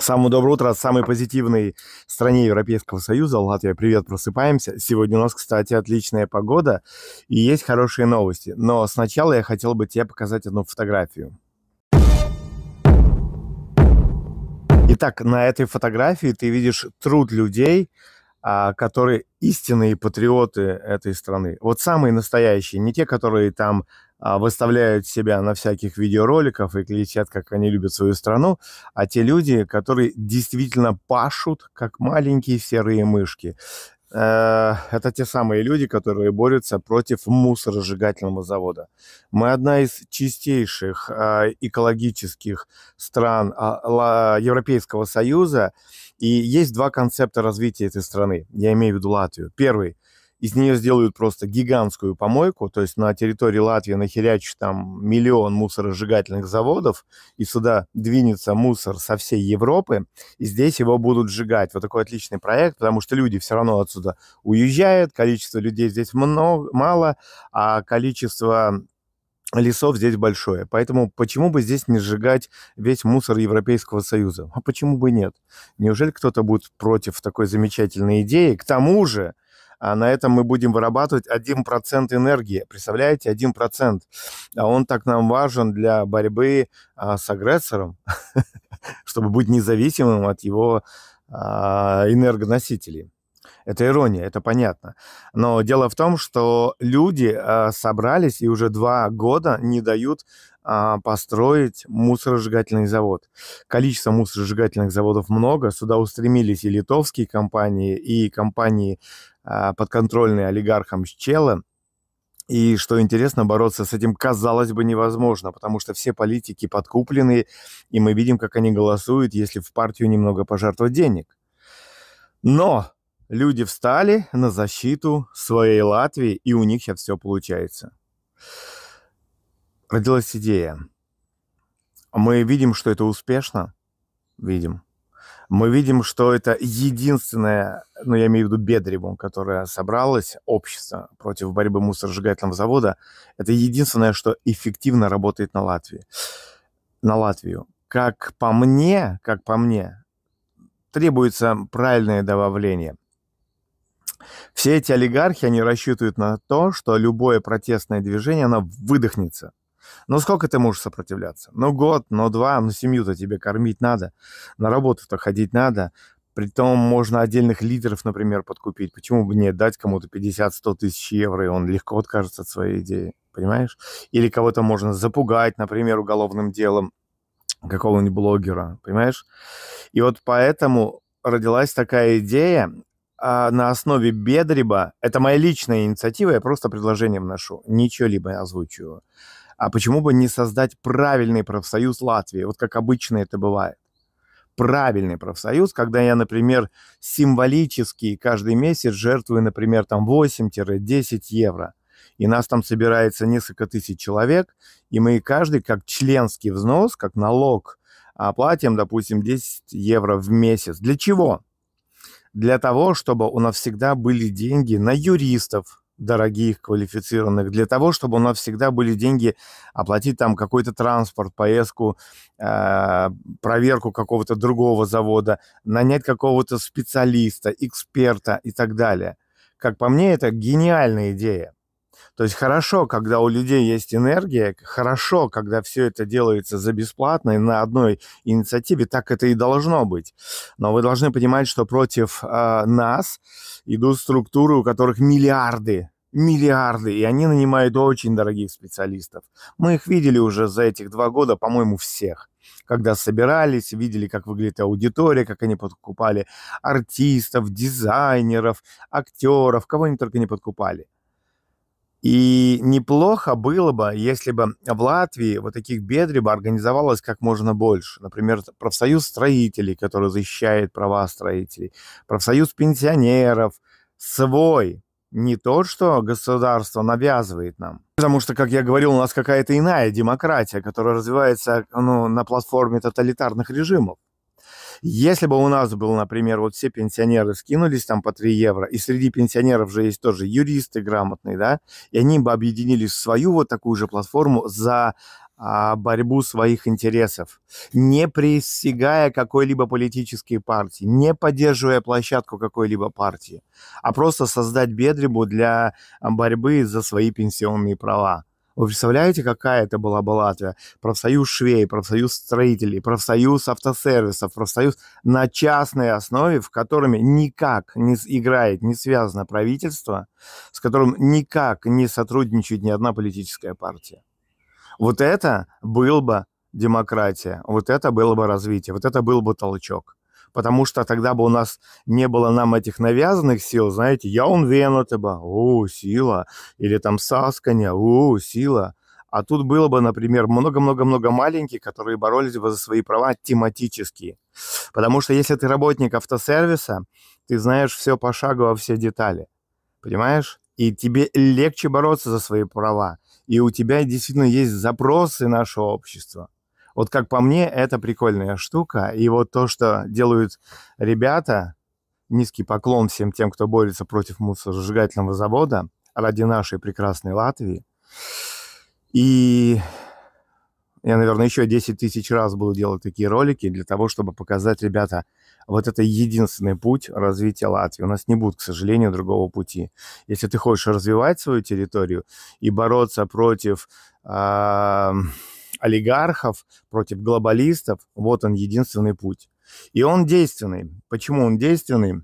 Самое доброе утро от самой позитивной стране Европейского Союза, Латвия. Привет, просыпаемся. Сегодня у нас, кстати, отличная погода и есть хорошие новости. Но сначала я хотел бы тебе показать одну фотографию. Итак, на этой фотографии ты видишь труд людей, а, которые истинные патриоты этой страны. Вот самые настоящие, не те, которые там а, выставляют себя на всяких видеороликах и кричат, как они любят свою страну, а те люди, которые действительно пашут, как маленькие серые мышки. Э, это те самые люди, которые борются против мусоросжигательного завода. Мы одна из чистейших а, экологических стран а, Европейского Союза, и есть два концепта развития этой страны. Я имею в виду Латвию. Первый – из нее сделают просто гигантскую помойку, то есть на территории Латвии нахерячь там миллион мусоросжигательных заводов, и сюда двинется мусор со всей Европы, и здесь его будут сжигать. Вот такой отличный проект, потому что люди все равно отсюда уезжают, количество людей здесь много, мало, а количество лесов здесь большое. Поэтому почему бы здесь не сжигать весь мусор Европейского Союза? А почему бы нет? Неужели кто-то будет против такой замечательной идеи? К тому же, а на этом мы будем вырабатывать 1% энергии. Представляете, 1%. А он так нам важен для борьбы а, с агрессором, чтобы быть независимым от его а, энергоносителей. Это ирония, это понятно. Но дело в том, что люди э, собрались и уже два года не дают а, построить мусоросжигательный завод. Количество мусоросжигательных заводов много. Сюда устремились и литовские компании, и компании, а, подконтрольные олигархам Щелы. И что интересно, бороться с этим казалось бы невозможно, потому что все политики подкуплены, и мы видим, как они голосуют, если в партию немного пожертвовать денег. Но люди встали на защиту своей Латвии, и у них сейчас все получается. Родилась идея. Мы видим, что это успешно. Видим. Мы видим, что это единственное, ну, я имею в виду Бедреву, которое собралось, общество против борьбы мусоросжигательного завода, это единственное, что эффективно работает на Латвии. На Латвию. Как по мне, как по мне, требуется правильное добавление – все эти олигархи, они рассчитывают на то, что любое протестное движение, оно выдохнется. Ну сколько ты можешь сопротивляться? Ну год, ну два, ну семью-то тебе кормить надо, на работу-то ходить надо. Притом можно отдельных лидеров, например, подкупить. Почему бы не дать кому-то 50-100 тысяч евро, и он легко откажется от своей идеи, понимаешь? Или кого-то можно запугать, например, уголовным делом какого-нибудь блогера, понимаешь? И вот поэтому родилась такая идея, а, на основе Бедриба, это моя личная инициатива, я просто предложение вношу, ничего либо озвучиваю. А почему бы не создать правильный профсоюз Латвии, вот как обычно это бывает? Правильный профсоюз, когда я, например, символически каждый месяц жертвую, например, там 8-10 евро. И нас там собирается несколько тысяч человек, и мы каждый как членский взнос, как налог, оплатим, допустим, 10 евро в месяц. Для чего? для того, чтобы у нас всегда были деньги на юристов, дорогих, квалифицированных, для того, чтобы у нас всегда были деньги оплатить там какой-то транспорт, поездку, э, проверку какого-то другого завода, нанять какого-то специалиста, эксперта и так далее. Как по мне, это гениальная идея. То есть хорошо, когда у людей есть энергия, хорошо, когда все это делается за бесплатно и на одной инициативе, так это и должно быть. Но вы должны понимать, что против э, нас идут структуры, у которых миллиарды миллиарды, и они нанимают очень дорогих специалистов. Мы их видели уже за этих два года, по-моему, всех. Когда собирались, видели, как выглядит аудитория, как они подкупали артистов, дизайнеров, актеров, кого они только не подкупали. И неплохо было бы, если бы в Латвии вот таких бедреб организовалось как можно больше. Например, профсоюз строителей, который защищает права строителей, профсоюз пенсионеров, свой, не то, что государство навязывает нам. Потому что, как я говорил, у нас какая-то иная демократия, которая развивается ну, на платформе тоталитарных режимов. Если бы у нас был, например, вот все пенсионеры скинулись там по 3 евро, и среди пенсионеров же есть тоже юристы грамотные, да, и они бы объединились в свою вот такую же платформу за а, борьбу своих интересов, не присягая какой-либо политической партии, не поддерживая площадку какой-либо партии, а просто создать бедребу для а, борьбы за свои пенсионные права. Вы представляете, какая это была бы Латвия? Профсоюз швей, профсоюз строителей, профсоюз автосервисов, профсоюз на частной основе, в котором никак не играет, не связано правительство, с которым никак не сотрудничает ни одна политическая партия. Вот это был бы демократия, вот это было бы развитие, вот это был бы толчок потому что тогда бы у нас не было нам этих навязанных сил, знаете, я он вену тебя, типа, о, сила, или там сасканя, о, сила. А тут было бы, например, много-много-много маленьких, которые боролись бы за свои права тематически, Потому что если ты работник автосервиса, ты знаешь все пошагово, все детали. Понимаешь? И тебе легче бороться за свои права. И у тебя действительно есть запросы нашего общества. Вот как по мне, это прикольная штука. И вот то, что делают ребята, низкий поклон всем тем, кто борется против мусоросжигательного завода ради нашей прекрасной Латвии. И я, наверное, еще 10 тысяч раз буду делать такие ролики для того, чтобы показать, ребята, вот это единственный путь развития Латвии. У нас не будет, к сожалению, другого пути. Если ты хочешь развивать свою территорию и бороться против... Э- олигархов, против глобалистов, вот он единственный путь. И он действенный. Почему он действенный?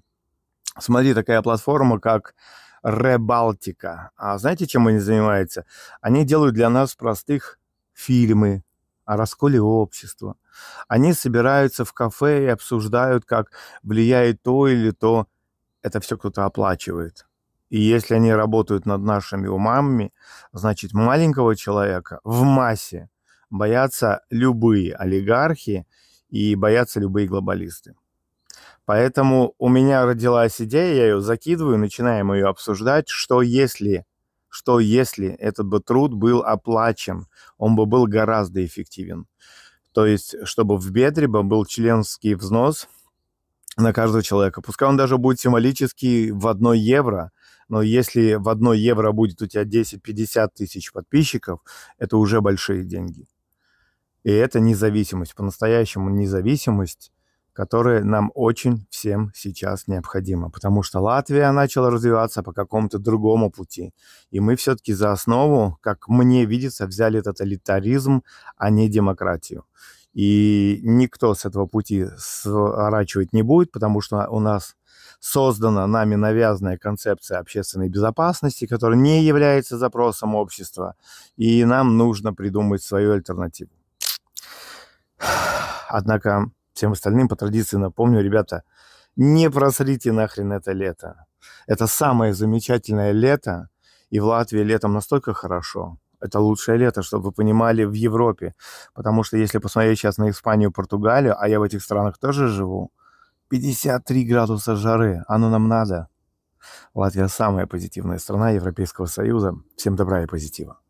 Смотри, такая платформа, как Ребалтика. А знаете, чем они занимаются? Они делают для нас простых фильмы о расколе общества. Они собираются в кафе и обсуждают, как влияет то или то. Это все кто-то оплачивает. И если они работают над нашими умами, значит, маленького человека в массе боятся любые олигархи и боятся любые глобалисты. Поэтому у меня родилась идея, я ее закидываю, начинаем ее обсуждать, что если, что если этот бы труд был оплачен, он бы был гораздо эффективен. То есть, чтобы в бедре бы был членский взнос на каждого человека. Пускай он даже будет символический в 1 евро, но если в 1 евро будет у тебя 10-50 тысяч подписчиков, это уже большие деньги. И это независимость, по-настоящему независимость, которая нам очень всем сейчас необходима, потому что Латвия начала развиваться по какому-то другому пути. И мы все-таки за основу, как мне видится, взяли тоталитаризм, а не демократию. И никто с этого пути сворачивать не будет, потому что у нас создана нами навязанная концепция общественной безопасности, которая не является запросом общества, и нам нужно придумать свою альтернативу. Однако всем остальным по традиции напомню, ребята, не просрите нахрен это лето. Это самое замечательное лето, и в Латвии летом настолько хорошо. Это лучшее лето, чтобы вы понимали, в Европе. Потому что если посмотреть сейчас на Испанию, Португалию, а я в этих странах тоже живу, 53 градуса жары, оно нам надо. Латвия самая позитивная страна Европейского Союза. Всем добра и позитива.